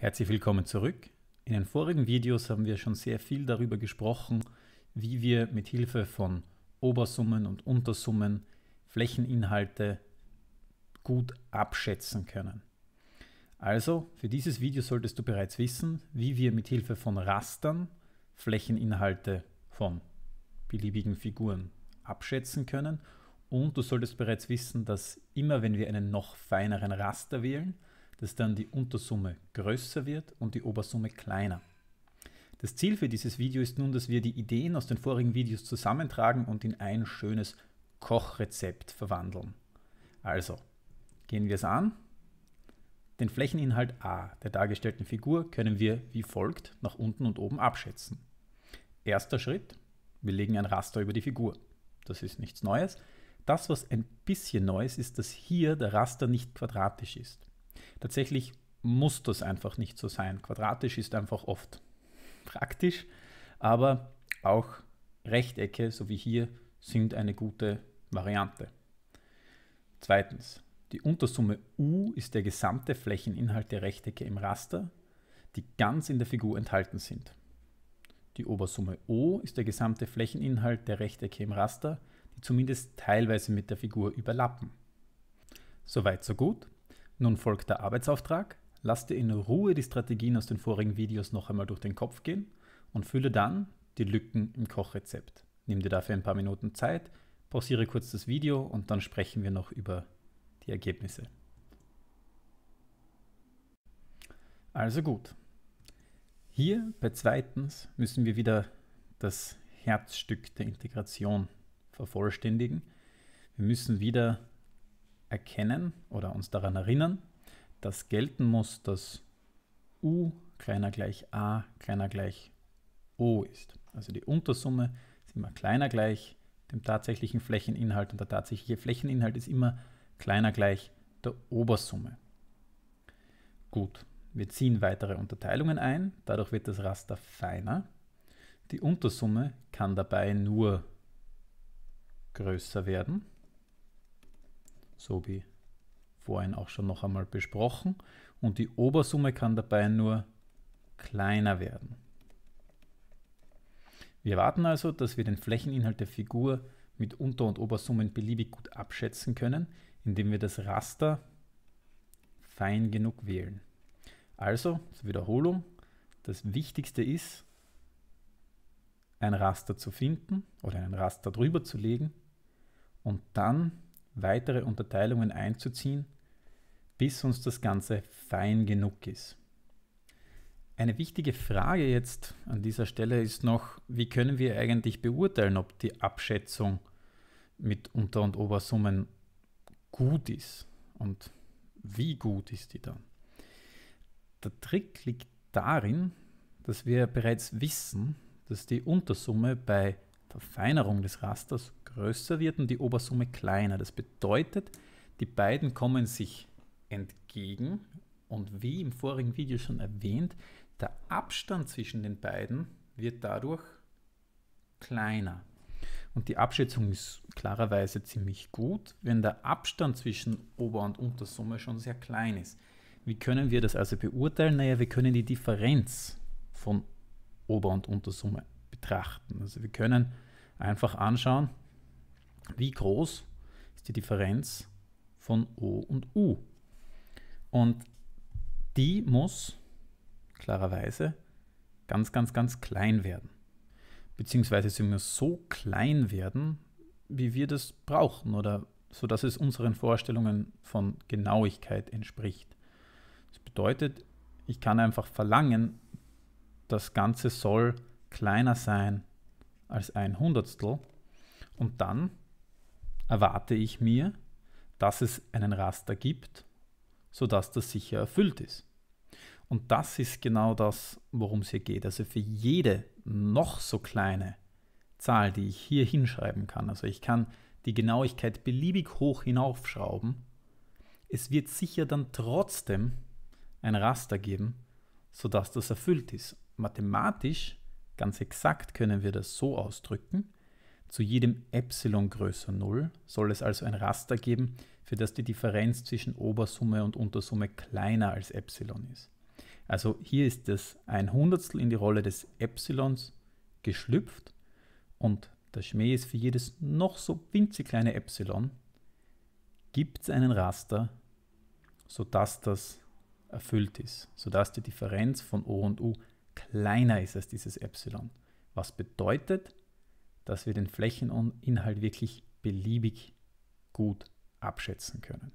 Herzlich willkommen zurück. In den vorigen Videos haben wir schon sehr viel darüber gesprochen, wie wir mit Hilfe von Obersummen und Untersummen Flächeninhalte gut abschätzen können. Also, für dieses Video solltest du bereits wissen, wie wir mit Hilfe von Rastern Flächeninhalte von beliebigen Figuren abschätzen können und du solltest bereits wissen, dass immer wenn wir einen noch feineren Raster wählen, dass dann die Untersumme größer wird und die Obersumme kleiner. Das Ziel für dieses Video ist nun, dass wir die Ideen aus den vorigen Videos zusammentragen und in ein schönes Kochrezept verwandeln. Also, gehen wir es an. Den Flächeninhalt A der dargestellten Figur können wir wie folgt nach unten und oben abschätzen. Erster Schritt, wir legen ein Raster über die Figur. Das ist nichts Neues. Das, was ein bisschen Neues ist, dass hier der Raster nicht quadratisch ist. Tatsächlich muss das einfach nicht so sein. Quadratisch ist einfach oft praktisch, aber auch Rechtecke, so wie hier, sind eine gute Variante. Zweitens, die Untersumme U ist der gesamte Flächeninhalt der Rechtecke im Raster, die ganz in der Figur enthalten sind. Die Obersumme O ist der gesamte Flächeninhalt der Rechtecke im Raster, die zumindest teilweise mit der Figur überlappen. Soweit so gut. Nun folgt der Arbeitsauftrag. Lass dir in Ruhe die Strategien aus den vorigen Videos noch einmal durch den Kopf gehen und fülle dann die Lücken im Kochrezept. Nimm dir dafür ein paar Minuten Zeit, pausiere kurz das Video und dann sprechen wir noch über die Ergebnisse. Also gut. Hier bei zweitens müssen wir wieder das Herzstück der Integration vervollständigen. Wir müssen wieder erkennen oder uns daran erinnern, dass gelten muss, dass u kleiner gleich a kleiner gleich o ist. Also die Untersumme ist immer kleiner gleich dem tatsächlichen Flächeninhalt und der tatsächliche Flächeninhalt ist immer kleiner gleich der Obersumme. Gut, wir ziehen weitere Unterteilungen ein, dadurch wird das Raster feiner. Die Untersumme kann dabei nur größer werden so wie vorhin auch schon noch einmal besprochen. Und die Obersumme kann dabei nur kleiner werden. Wir erwarten also, dass wir den Flächeninhalt der Figur mit Unter- und Obersummen beliebig gut abschätzen können, indem wir das Raster fein genug wählen. Also, zur Wiederholung, das Wichtigste ist, ein Raster zu finden oder ein Raster drüber zu legen und dann weitere Unterteilungen einzuziehen, bis uns das Ganze fein genug ist. Eine wichtige Frage jetzt an dieser Stelle ist noch, wie können wir eigentlich beurteilen, ob die Abschätzung mit Unter- und Obersummen gut ist und wie gut ist die dann? Der Trick liegt darin, dass wir bereits wissen, dass die Untersumme bei Verfeinerung des Rasters größer wird und die Obersumme kleiner. Das bedeutet, die beiden kommen sich entgegen und wie im vorigen Video schon erwähnt, der Abstand zwischen den beiden wird dadurch kleiner. Und die Abschätzung ist klarerweise ziemlich gut, wenn der Abstand zwischen Ober- und Untersumme schon sehr klein ist. Wie können wir das also beurteilen? Naja, wir können die Differenz von Ober- und Untersumme betrachten. Also wir können einfach anschauen, wie groß ist die Differenz von O und U? Und die muss klarerweise ganz, ganz, ganz klein werden. Beziehungsweise sie muss so klein werden, wie wir das brauchen oder so dass es unseren Vorstellungen von Genauigkeit entspricht. Das bedeutet, ich kann einfach verlangen, das Ganze soll kleiner sein als ein Hundertstel und dann erwarte ich mir, dass es einen Raster gibt, sodass das sicher erfüllt ist. Und das ist genau das, worum es hier geht. Also für jede noch so kleine Zahl, die ich hier hinschreiben kann, also ich kann die Genauigkeit beliebig hoch hinaufschrauben, es wird sicher dann trotzdem ein Raster geben, sodass das erfüllt ist. Mathematisch, ganz exakt können wir das so ausdrücken, zu jedem Epsilon größer 0 soll es also ein Raster geben, für das die Differenz zwischen Obersumme und Untersumme kleiner als Epsilon ist. Also hier ist das ein Hundertstel in die Rolle des Epsilons geschlüpft und der Schmäh ist für jedes noch so winzig kleine Epsilon gibt es einen Raster, sodass das erfüllt ist, sodass die Differenz von O und U kleiner ist als dieses Epsilon. Was bedeutet, dass wir den Flächeninhalt wirklich beliebig gut abschätzen können.